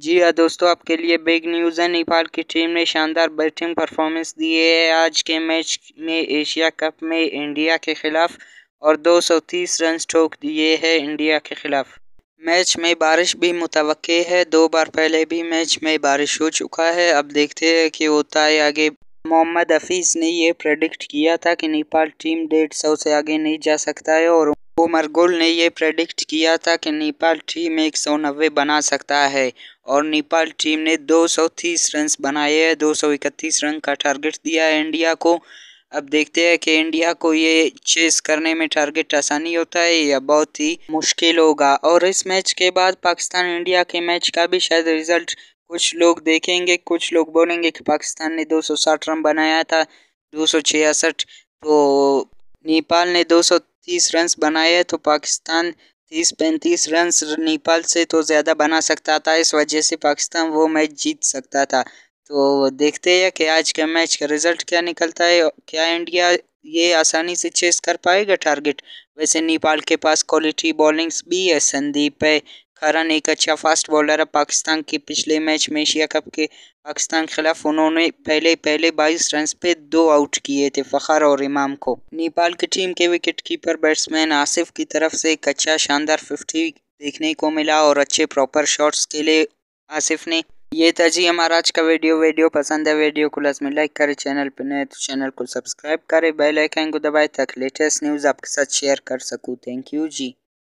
जी हाँ दोस्तों आपके लिए बिग न्यूज़ है नेपाल की टीम ने शानदार बैटिंग परफॉर्मेंस दी है आज के मैच में एशिया कप में इंडिया के खिलाफ और 230 रन ठोक दिए हैं इंडिया के खिलाफ मैच में बारिश भी मुतव है दो बार पहले भी मैच में बारिश हो चुका है अब देखते हैं कि होता है आगे मोहम्मद हफीज़ ने ये प्रडिक्ट किया था कि नेपाल टीम डेढ़ सौ से आगे नहीं जा सकता है और गोल ने यह प्रेडिक्ट किया था कि नेपाल टीम एक सौ नब्बे बना सकता है और नेपाल टीम ने दो सौ तीस रन बनाए हैं दो सौ इकतीस रन का टारगेट दिया है इंडिया को अब देखते हैं कि इंडिया को ये चेस करने में टारगेट आसानी होता है या बहुत ही मुश्किल होगा और इस मैच के बाद पाकिस्तान इंडिया के मैच का भी शायद रिजल्ट कुछ लोग देखेंगे कुछ लोग बोलेंगे कि पाकिस्तान ने 260 रन बनाया था दो तो नेपाल ने दो तीस रन बनाए तो पाकिस्तान तीस पैंतीस रन नेपाल से तो ज़्यादा बना सकता था इस वजह से पाकिस्तान वो मैच जीत सकता था तो देखते हैं कि आज के मैच का रिज़ल्ट क्या निकलता है क्या इंडिया ये आसानी से चेस कर पाएगा टारगेट वैसे नेपाल के पास क्वालिटी बॉलिंग्स भी है संदीप है हरन एक अच्छा फास्ट बॉलर है पाकिस्तान के पिछले मैच में एशिया कप के पाकिस्तान के खिलाफ उन्होंने पहले पहले 22 रन पे दो आउट किए थे फ़खर और इमाम को नेपाल की टीम के विकेट कीपर बैट्समैन आसिफ की तरफ से एक अच्छा शानदार फिफ्टी देखने को मिला और अच्छे प्रॉपर शॉट्स के लिए आसिफ ने ये था जी हमारा आज का वीडियो वीडियो पसंद है वीडियो को लाजमी लाइक करें चैनल पर नए तो चैनल को सब्सक्राइब करें बेल को दबाए तक लेटेस्ट न्यूज़ आपके साथ शेयर कर सकूँ थैंक यू जी